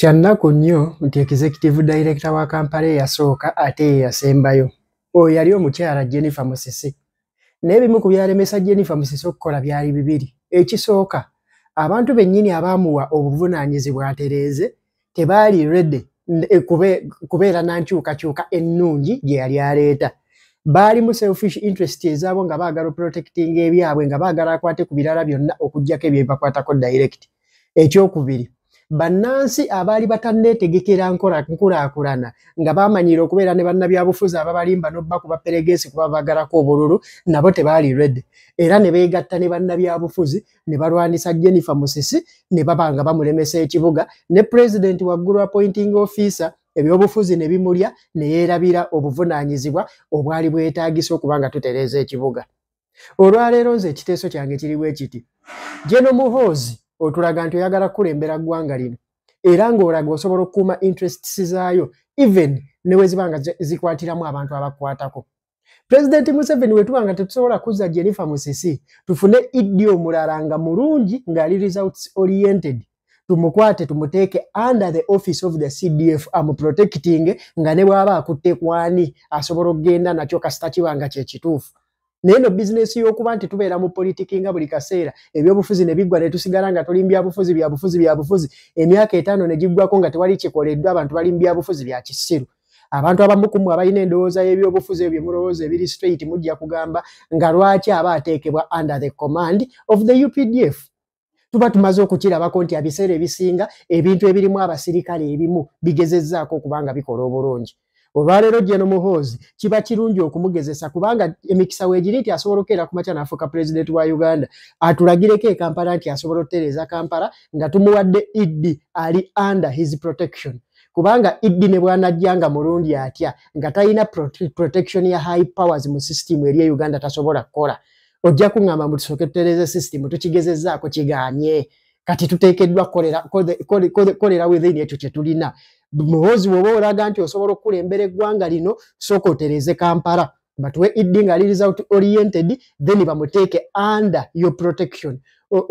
kyannaku nnyo nti executive director wa kampala eyasooka ate eyasembayo oyo yali omukyala jennifer musisi naye ebimu ku byalemesa jennifer musisi okukola byali bibiri ekisooka abantu bennyini abaamuwa obuvunaanyizibwa atereeze tebaali redde eh, kubeera nankyukakyuka ennungi gye yali aleeta baali mu selfish interest ezaabo nga baagala oprotectinga ebyabwe nga baagala akwate ku birala byonna okugjako ebyo bibakwatako direct ekyokubiri bannansi abaali batanneetegekera nkulaakulana nga bamanyire okubeera ne bannabyabufuzi ababalimba nobaku baperegesi kuba bagalako obululu nabo tebaali red era ne beegatta ne bannabyabufuzi ne balwanisa jennifer musisi ne baba nga bamulemesa ekibuga ne pulezidenti waggulu appointing officer ebyobufuzi ne bimulya ne yeerabira obuvunaanyizibwa obwali bwetaagisa okuba nga tutereeza ekibuga olwaleero nze ekiteeso kyange kiriwo ekiti jeno muhoozi otulaga nti oyagala kukulembera ggwanga lino era ng'olaga osobola okukuuma interests zaayo even ne we zibanga zikwatiramu abantu abakukwatako pulezidenti museveni we tuba nga tetusobola kuzza jennifer musisi tufune iddi omulala nga mulungi ng'ali results oriented tumukwate tumuteeke under the office of the cdf amuprotecting nga ne bw'aba akutte kwani asobola okugenda nakyo kasitakibanga kyekituufu naye no bizinesi y'okuba nti tubeera mu politiki nga buli kaseera ebyobufuzi ne biggwa ne tusigala nga tuli mbyabufuzi byabufuzi byabufuzi emyaka etaano ne giggwako nga tewali kikoleddwa abantu bali mbyabufuzi bya kisiru abantu abamukumu abalina endowooza y'ebyobufuzi ebyo mulowooza ebiri straight mujja kugamba nga lwaki aba ateekebwa under the command of the updf tuba tumaze okukirabako nti abiseera ebisinga ebintu ebirimu abasirikale ebimu bigezezzaako okuba nga bikola obulungi olwaleero jeno muhoozi kiba kirungi okumugezesa kubanga emikisa weegiri nti asobola okera ku makya n'afuuka pulezidenti wa uganda atulagireko e kampala nti asobola otereeza kampala nga tumuwadde iddi ali under his protection kubanga iddi ne bwanajjanga mulundi atya nga talina protection ya high powers mu system eri e uganda tasobola kukola ojja kuŋŋamba mu tusooke tutereeza system tukigezezaako kigaanye kati tuteekeddwa kolera within ekyo kyetulina muhozi woba olaga nti osobola okukulembera eggwanga lino sooka otereze kampala batuwe iddi nga lirisout oriented then bamuteeke under your protection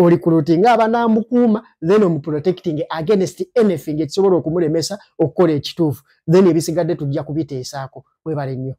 olikulutinga abanamukuuma then omuprotecting against anything ekisobola okumulemesa okukola ekituufu then ebisigadde tujja kubiteesaako webale nnyo